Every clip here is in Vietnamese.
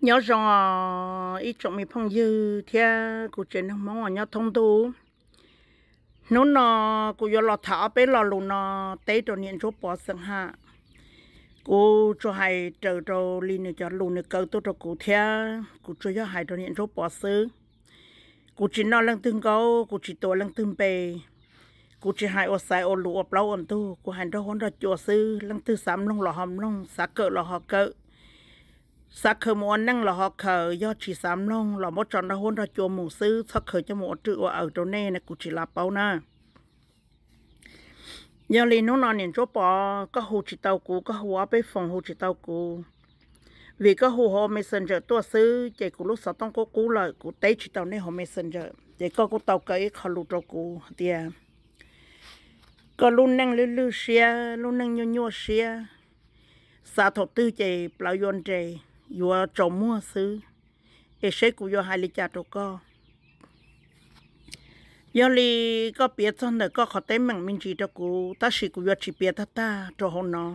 nhớ rằng ít chỗ mình phong dư thế cụ chuyện không mong nhớ thông tu nó nó cụ do lọ thả bé lọ lùn nó tế cho niệm chỗ bỏ sân hạ cụ cho hai trở đồ li cho lùn nữa cơ tu cho cụ thế cụ cho cho hai cho niệm chỗ bỏ sứ cụ chỉ nó lăng tương câu cụ chỉ tổ lăng tương bề cụ chỉ hai ô sai ô lùn ô lâu ổn tu cụ hai đồ hôn đồ chùa sư lăng tư sám lông lọ hầm lông sạc cỡ lọ hò cỡ sa khờ mù ăn năng là họ khờ sám long là một tròn ra hôn ra chùa mù sư sa khờ cho mù ở chỗ này là cụ chỉ là bao na giờ lên nó nói nên bỏ có hồ chỉ tàu cụ có hồ ở phòng hồ chỉ tàu cụ vì có hồ họ messenger tua sư chạy cụ lúc sau tông có cú lời cụ tế chỉ tàu này họ messenger chạy có cụ tàu cái khờ lụt cho cụ tiền có luôn năng lưu lưu xe luôn năng nhua nhua xe sa thọ tư chạy plau yon chạy yo trồng mua sư e sẽ của yo hai lì chả đồ co yo lì có biết thân là có khó tên bằng minh chỉ cho cụ ta sĩ của yo chỉ biết ta ta cho hồn nó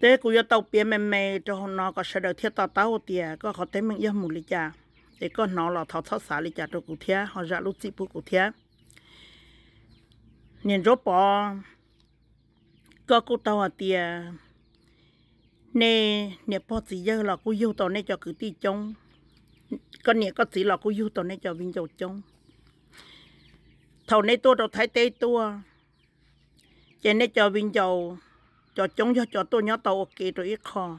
thế của yo tàu biết mềm mềm cho hồn nó có sẽ được thiết tàu tàu tiề có khó tên mình yo mù lì chả để có nó là thọ thọ xả lì chả cho cụ thia họ ra lúc chỉ bù cụ thia nên rốt bỏ có cụ tàu tiề nè nè po sĩ giờ là cô yêu tàu nè cho cứ ti trông con nè con sĩ là cô yêu tàu nè cho vinh dầu trông thầu nè tôi đầu thái tê tôi, chạy nè cho vinh dầu cho trông cho cho tôi nhớ tàu ok rồi ít khó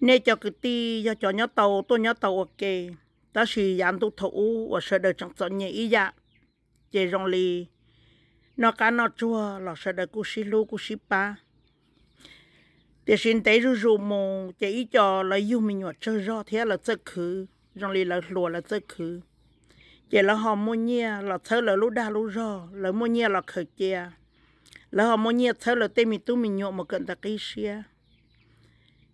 nè cho cứ ti cho cho nhớ tàu tôi nhớ tàu ok ta chỉ dám tu thủ và sẽ đời trong sợ nhẹ ý dạ chạy rong lì nó cá nó chua là sẽ đời cô xí lú cô xí pa thì xin tế rú rú mù chỉ ý cho là yêu mình nhỏ chơi rõ thế là chơi khứ trong lì là lùa là chơi khứ chỉ là họ mua nhia là chơi là lúa đa lúa rõ là mua nhia là khởi kia là họ mua nhia chơi là tê mình tu mình nhộn một cận tạc ý xe,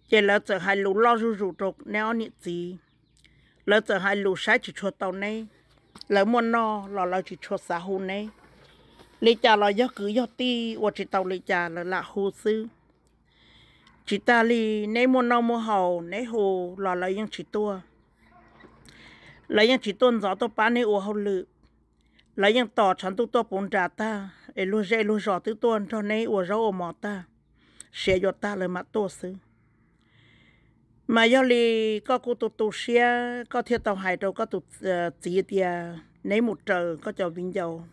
chỉ là chở hai lúa lo rú rú trục nếu nị gì là chở hai lúa sai chỉ chua tàu này là mua no là là chỉ chua xã hù này lý cha là do cứ do ti và chỉ tàu lý cha là là hồ sư chỉ ta li nấy mua nâu mua hầu nấy hồ là lấy những chỉ tua lấy những chỉ tuôn gió tôi bán nấy ô hầu lự lấy những tỏ chẳng tu tôi bốn trả ta để luôn dễ luôn gió tư tuôn cho nấy ô rau ổ mỏ ta sẽ cho ta lời mặt tua xứ mà do li có cô tu tu xe có thiệt tàu hải đâu có tu chỉ tia nấy một trời có cho vinh dầu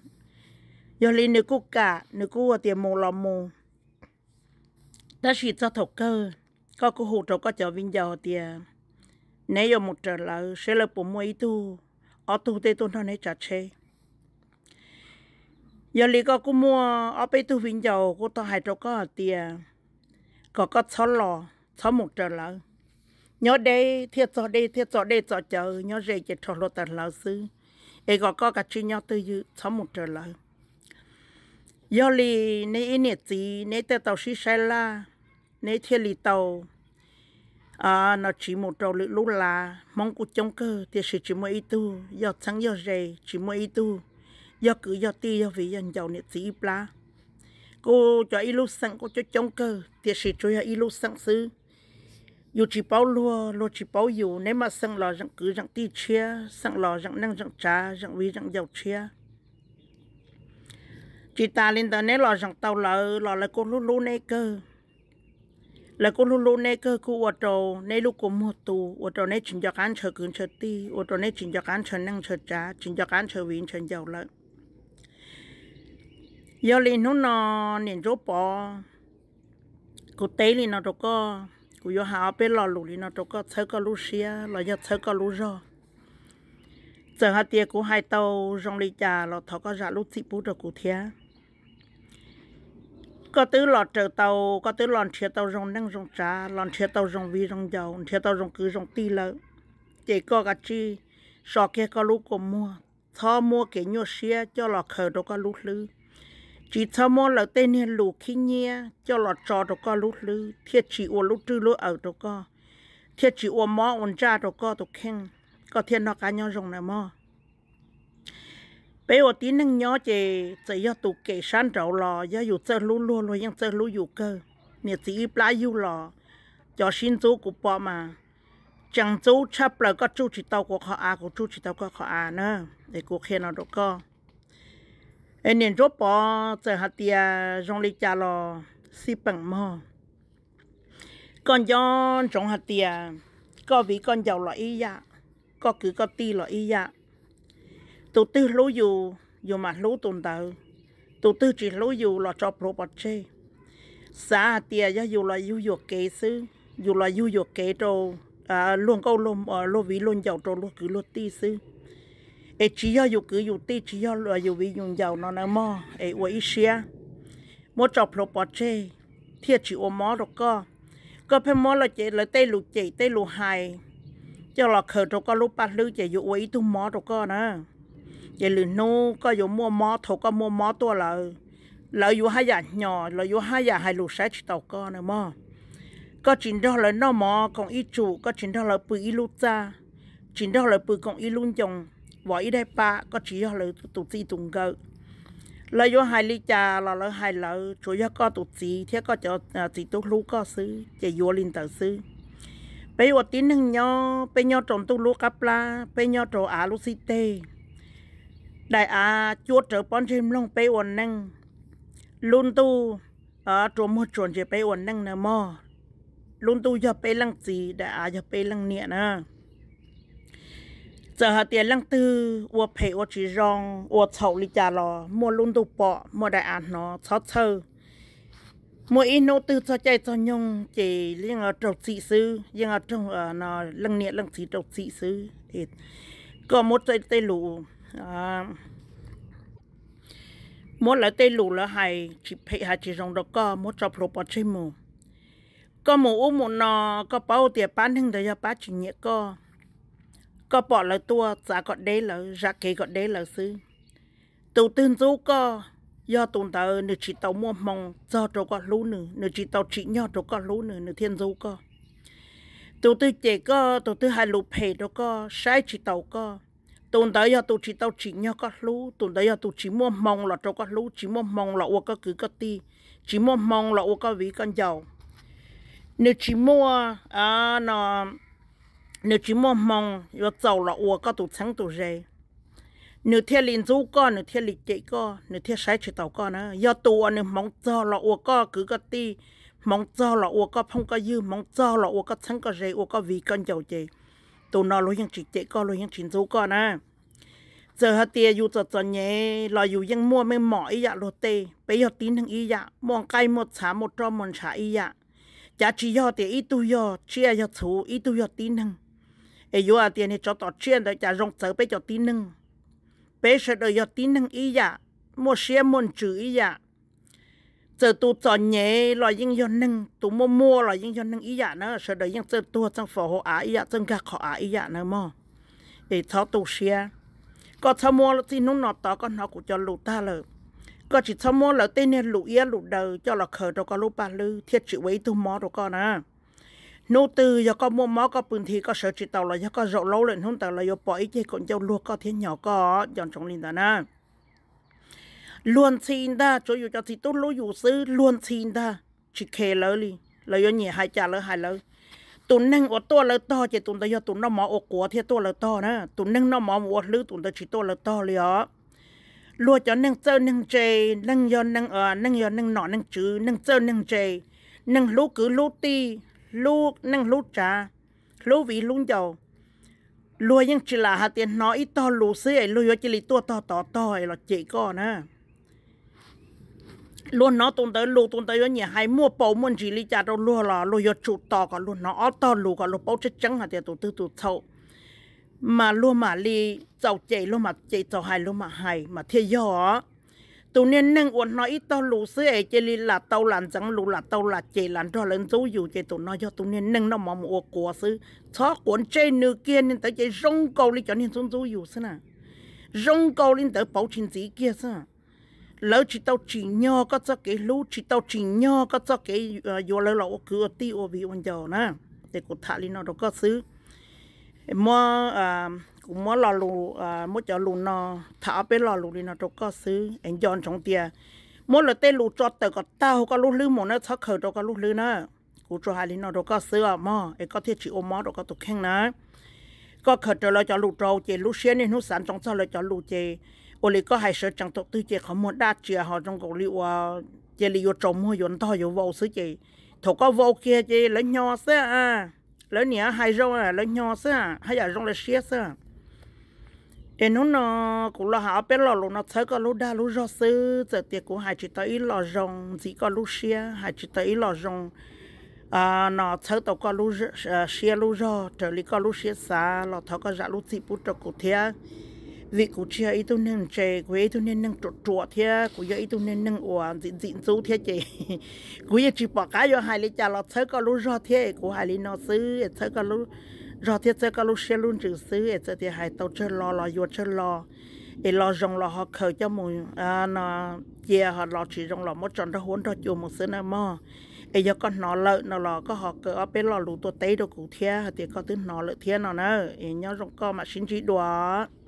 do li nữ cô cả nữ cô tiền mồ lò mồ đã chỉ cho thầu cơ có cô hồ trâu có cho vinh giàu thì nếu có một trở lại sẽ là bộ mua tu ở tu tê tôn thọ này trả chê giờ lý có cô mua ở bên tu vinh giàu cô ta hại cho có thì có có sáu lò sáu một trở lại nhớ đây thiệt cho đây thiệt cho đây cho chờ nhớ rể chỉ cho lô tận lão sư ấy có có cả chuyện nhau tư dự sáu một trở lại giờ lý này nè gì này tao tao xí sai la nê thiên lý tàu à nó chỉ một trâu lự lú là mong cụ chống cơ thì sự chỉ một ít tu do sáng do rề chỉ một ít tu do cứ do ti do vị dân giàu nè chỉ plá cô cho ít lúc sáng cô cho chống cơ thì sự cho ít lúc sáng xứ dù chỉ bao lúa lúa chỉ bao dù nếu mà sáng lò rằng cứ rằng ti chia sáng lò rằng năng rằng trà rằng vi rằng giàu chia chỉ ta lên tờ nếu lò rằng tàu lợ lò là cô lú lú nè cơ là con luôn luôn nè cơ cô ở trâu nè lúc cô mua tu, ở trâu nè chỉnh cho cán chờ cứng chờ ti ở trâu nè chỉnh cho cán chờ năng chờ trá chỉnh cho cán chờ vĩnh chờ giàu lợi giờ lên nó nó nền rốt bỏ cô té lên nó đâu co, cô vô hào bên lò lụi lên nó đâu co, thấy có lú xia lò giờ thấy có lú rồi giờ hai tia cô hai tàu rong lì trà lò thọ co giả lú chị bú được cô thía có tứ lọt trở tàu có tứ lọt chia tàu rong năng rong trà lọt chia tàu rong vi rong dầu chia tàu rong cứ rong ti lợ chỉ có cái chi sọ kia có lúc có mua thọ mua cái nhua xia cho lọt khờ đó có lúc lư chỉ thọ mua là tên hiền lù khi nhia cho lọt trò đó có lúc lư thiết chỉ uo lúc trư lúc ở đó có thiết chỉ uo mỏ uốn cha đó có tục khen có thiên nó cá nhau rong này mỏ bây giờ tí nâng nhỏ chè chỉ cho tụ kể san trầu lò do dù chơi lú lúa rồi ยัง chơi lú dù cơ nè chỉ ít lá dù lò cho xin chú của bọ mà chẳng chú chấp là có chú chỉ tàu của họ à có chú chỉ tàu của họ à nữa để cô khen nó được co em nên chú bọ chơi hạt tia rong lấy cha lò xí bằng mò con giòn trong hạt tia có vị con giàu lọ ý ya, có cứ có ti lọ ý ya tổ tư lố dù dù mà lố tồn tờ tổ tư chỉ lố dù là cho pro bọt chê xa tia cho dù là dù dù kế sư dù là dù dù kế trâu à luôn câu luôn à, ờ, luôn vì luôn giàu trâu luôn cứ luôn ti sư ê chỉ do dù cứ dù ti chỉ do là dù vì dùng giàu nó nó mò ê uỷ xia mua cho pro bọt chê thiệt chỉ ôm mò rồi co có phải mò là chị là tây lục chị tây lục hài cho là khờ trâu có lúc bắt lư chị dù uỷ tu mò rồi co nè vậy lừa nô có dùng mua mó thổ có mua mó tua là lỡ dù hai giả nhỏ lỡ dù hai giả hai lù sách tàu con nữa mà có chính đó là nó mò còn ít chủ có chính đó là bự ít lút ra chính đó là bự còn ít luôn chồng vỏ ít đây ba có chỉ đó là tụ ti tụng gợ lỡ dù hai lý cha là lỡ hai lỡ chủ yếu có tụ ti thế có cho ti tu lú có xứ chạy vô linh tờ xứ bây giờ tin hằng nhau bây nhau trồng tu lú cáp la bây nhau trồng á lú si tê ได้อาจวดเจอป้อนชิมลงไปอวนนั่งลุนตูเออตัวมดชวนจะไปอวนนั่งเนอะมอลุนตูอย่าไปลังจีได้อาอย่าไปลังเนี่ยนะจะหาเตียนลังตือวัวเพวัวจีรองวัวเฉาลิจารอมัวลุนตูปอมัวได้อาเนาะชอตเธอมัวอนโนตือจใจจอยงเจีรืงเอาตดสีซื้อยังเอาจรงเอานอะลังเนี่ยลังสีตดสีซื้อเอ็ดก็มดใจเตลู à mỗi lại tê lù là hay chỉ phải hay chỉ rong đó có mỗi chọc lụp ở trên mù có mù u mù nò có bao tiền bán hình đấy bán chỉ nhẹ có có bỏ là tua giá có đấy là giá kế có đấy là xứ tụ tương dấu có do tụn tờ nửa chỉ tàu mua mong do trâu có lú nửa nửa chỉ tàu chỉ nhỏ trâu có lú nửa nửa thiên dấu có tụ tư chế có tụ tư hai lụp phê đó có sai chỉ tàu có tụn đấy giờ tụi chỉ tao chỉ nhau các lú tụn đấy giờ tụi chỉ mua mong là cho các lú chỉ mua mong là uo các cứ các ti chỉ mua mong là uo các vị con giàu nếu chỉ mua à nó nếu chỉ mua mong uo giàu là uo các tụi sáng tụi rề nếu thiên linh du co, nếu thiên lịch chạy co, nếu thiên sái chỉ tàu con á giờ tụi nếu mong giàu là uo các cứ các ti mong giàu là uo các phong các dư mong giàu là uo các thắng các rề uo các vị con giàu chơi tụi nó lo những chỉ chế co lo những chín dấu co nè giờ họ tiền dù cho cho nhé lo dù ยัง mua mấy mỏ ý dạ bây giờ tin thằng ý dạ mong cây một xả một trò một xả ý dạ chả chỉ do tiền ít tu do chia do chú ít tu do tin thằng ấy dù à tiền thì cho tọt chuyện đấy chả rong sợ bây giờ tin thằng bây giờ đời do tin thằng ý dạ mua xe một chữ ý dạ giờ tu cho nhé lo những yon nâng tu mua mua lo những yon nâng ý dạ nó sợ đời những trong phổ hộ á trong gạc họ á ý mò để cháu tu xia có cháu mua thì nó nọ tao con nó cũng cho lụ ta rồi có chỉ cháu mua là tên này lụ yết lụ đời cho là khờ đâu có lụ ba lư thiết chữ ấy tu mò đâu con à nô từ giờ có mua mó có bùn thì có sợ chỉ tàu là giờ có rậu lâu lên không tàu là bỏ ý chơi còn cho luộc có thiên nhỏ có dọn trong linh đó nè luôn xin đa cho dù cho thì tốt lối dù sư luôn xin đa chỉ kề lỡ đi lỡ do nhẹ hai trả lỡ hai lỡ tụi nâng ở to lỡ to chỉ tụi tới do tụi nó mỏ ở của thì to lỡ to nữa tụi nâng nó mỏ một lứa tụi tới chỉ to lỡ to liền đó lúa cho nâng sơ nâng chè nâng do nâng ở nâng do ờ, nâng nọ nâng chữ nâng sơ nâng chè nâng lú cứ lú ti lú nâng lú trà lú vị lú dầu lúa ยัง chỉ là hạt tiền nó ít to lú xí ấy lúa chỉ là tua to to to ấy là chỉ có nữa luôn nó tồn tới lu tồn tới nhà hay mua bầu muốn gì lý cha đâu luôn là luôn yo chủ to cả luôn nó ở to lu còn luôn bao chết trắng hả thì tụt tư tụt sâu mà luôn mà li giàu chạy luôn mà chạy giàu hay luôn mà hay mà thiệt do tụi nên nâng uốn nói ít to lu xứ ấy chơi li là tàu làn trắng lu là tàu là chạy làn cho lên dấu dù chạy tụi nó cho tụi nên nâng nó mà mua của xứ chó cuốn chơi nửa kia nên tới chạy rong câu đi cho nên xuống dấu dù xứ nè rong câu lên tới bảo trình gì kia xứ lỡ chỉ tao chỉ nho có cho cái lú chỉ tao chỉ nho có cho cái ờ, vô lỡ lẩu cứ ti ô bị ôn dầu nè để cụ thả lên nó đâu có xứ mua à cũng mua lò lù à mua cho lù nó thả bên lò lù đi nó đâu có xứ anh dọn trong tiền mua là tên lù cho tờ có tao có lú lư một nó thắc khởi đâu có lú lư nè cụ cho hai lên nó đâu có xứ à mò ấy có thể chỉ ôm mò đâu có tụt khen nè có khởi trở lại cho lù trâu chè lú xén nên hú sản trong sao lại cho lù chè ô lì có hai sợ chẳng tốt tư chế không muốn đa chia họ trong cổ liệu ờ, chế liệu trồng mua yến thôi yếu vô sứ chế thầu có vô kia chế lấy nhỏ sơ à lấy nhẹ hai rau à lấy nhỏ sơ à hay là rong là xía sơ em nó nó cũng là họ biết lò lúc nó thấy có lúc đa lúc rau sứ giờ tiệc của hai chị tới lò rong chỉ có lúc xía hai chị tới lò rong à nó thấy tàu có lúc à, xía lúc rau trở lại có lúc xía xá lò thầu có dạ lúc chỉ bút cho cụ thiệt dị cụ chia ít tu nên chè quế tu nên nâng trộn trộn thế cụ giờ ít tu nên nâng ủa dị dị số thế chè cụ giờ chỉ bỏ cá vô hai lý cha lọt thấy có lú rõ thế cụ hai lý nó xứ thấy e có lú rõ thế thấy có lú xe luôn chữ xứ thế e thì hai tàu chơi lo lo vô chơi lo để e lo rong lo họ khởi cho mù à nó chia họ lo chỉ rong lo mất chọn ra huấn ra chùa một xứ nào mà ấy giờ con nó lợ nó lo có họ cỡ ở bên lo lù tua tây đồ cụ thế thì có thứ nó lợ thế nào nữa ấy nhau rong co mà xin chỉ đùa